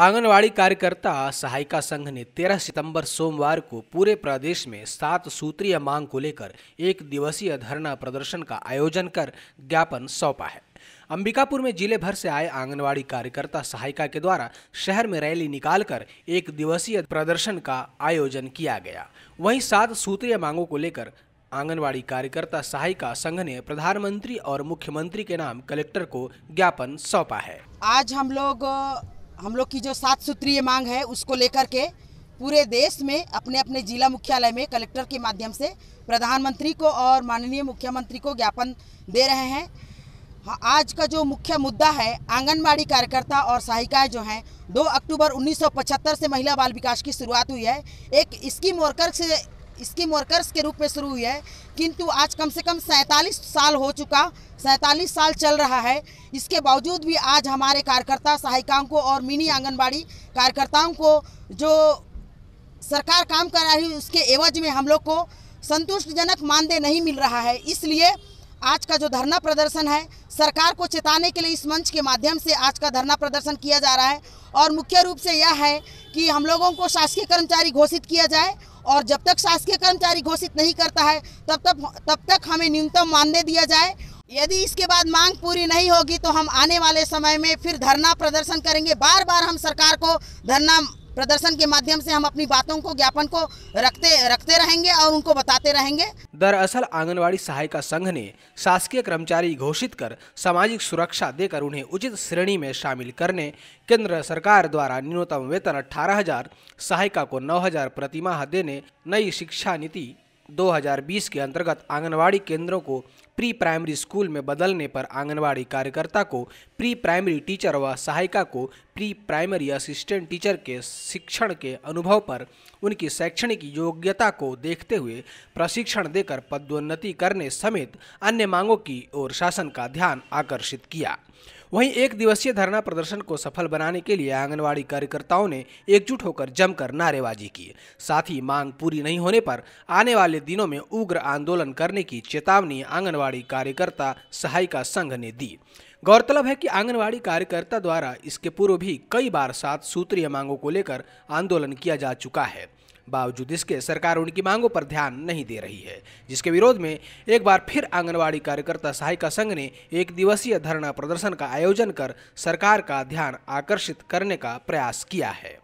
आंगनवाड़ी कार्यकर्ता सहायिका संघ ने 13 सितंबर सोमवार को पूरे प्रदेश में सात सूत्रीय मांग को लेकर एक दिवसीय धरना प्रदर्शन का आयोजन कर ज्ञापन सौंपा है अंबिकापुर में जिले भर से आए आंगनवाड़ी कार्यकर्ता सहायिका के द्वारा शहर में रैली निकालकर एक दिवसीय प्रदर्शन का आयोजन किया गया वहीं सात सूत्रीय मांगों को लेकर आंगनवाड़ी कार्यकर्ता सहायिका संघ ने प्रधानमंत्री और मुख्यमंत्री के नाम कलेक्टर को ज्ञापन सौंपा है आज हम लोग हम लोग की जो सात सूत्रीय मांग है उसको लेकर के पूरे देश में अपने अपने जिला मुख्यालय में कलेक्टर के माध्यम से प्रधानमंत्री को और माननीय मुख्यमंत्री को ज्ञापन दे रहे हैं हाँ, आज का जो मुख्य मुद्दा है आंगनबाड़ी कार्यकर्ता और सहायिकाएं जो हैं 2 अक्टूबर 1975 से महिला बाल विकास की शुरुआत हुई है एक स्कीम वर्कर से स्कीम वर्कर्स के रूप में शुरू हुई है किंतु आज कम से कम सैंतालीस साल हो चुका सैंतालीस साल चल रहा है इसके बावजूद भी आज हमारे कार्यकर्ता सहायिकाओं को और मिनी आंगनबाड़ी कार्यकर्ताओं को जो सरकार काम कर रही है उसके एवज में हम लोग को संतुष्टजनक मानदेय नहीं मिल रहा है इसलिए आज का जो धरना प्रदर्शन है सरकार को चेताने के लिए इस मंच के माध्यम से आज का धरना प्रदर्शन किया जा रहा है और मुख्य रूप से यह है कि हम लोगों को शासकीय कर्मचारी घोषित किया जाए और जब तक शासकीय कर्मचारी घोषित नहीं करता है तब तक तब तक हमें न्यूनतम मानदेय दिया जाए यदि इसके बाद मांग पूरी नहीं होगी तो हम आने वाले समय में फिर धरना प्रदर्शन करेंगे बार बार हम सरकार को धरना प्रदर्शन के माध्यम से हम अपनी बातों को ज्ञापन को रखते रखते रहेंगे और उनको बताते रहेंगे दरअसल आंगनवाड़ी सहायिका संघ ने शासकीय कर्मचारी घोषित कर सामाजिक सुरक्षा देकर उन्हें उचित श्रेणी में शामिल करने केंद्र सरकार द्वारा न्यूनतम वेतन अठारह हजार सहायिका को नौ हजार प्रतिमाह देने नई शिक्षा नीति 2020 के अंतर्गत आंगनवाड़ी केंद्रों को प्री प्राइमरी स्कूल में बदलने पर आंगनवाड़ी कार्यकर्ता को प्री प्राइमरी टीचर व सहायिका को प्री प्राइमरी असिस्टेंट टीचर के शिक्षण के अनुभव पर उनकी शैक्षणिक योग्यता को देखते हुए प्रशिक्षण देकर पदोन्नति करने समेत अन्य मांगों की ओर शासन का ध्यान आकर्षित किया वहीं एक दिवसीय धरना प्रदर्शन को सफल बनाने के लिए आंगनबाड़ी कार्यकर्ताओं ने एकजुट होकर जमकर नारेबाजी की साथ ही मांग पूरी नहीं होने पर आने वाले दिनों में उग्र आंदोलन करने की चेतावनी आंगनबाड़ी कार्यकर्ता सहायिका संघ ने दी गौरतलब है कि आंगनवाड़ी कार्यकर्ता द्वारा इसके पूर्व भी कई बार सात सूत्रीय मांगों को लेकर आंदोलन किया जा चुका है बावजूद इसके सरकार उनकी मांगों पर ध्यान नहीं दे रही है जिसके विरोध में एक बार फिर आंगनबाड़ी कार्यकर्ता सहायिका संघ ने एक दिवसीय धरना प्रदर्शन का आयोजन कर सरकार का ध्यान आकर्षित करने का प्रयास किया है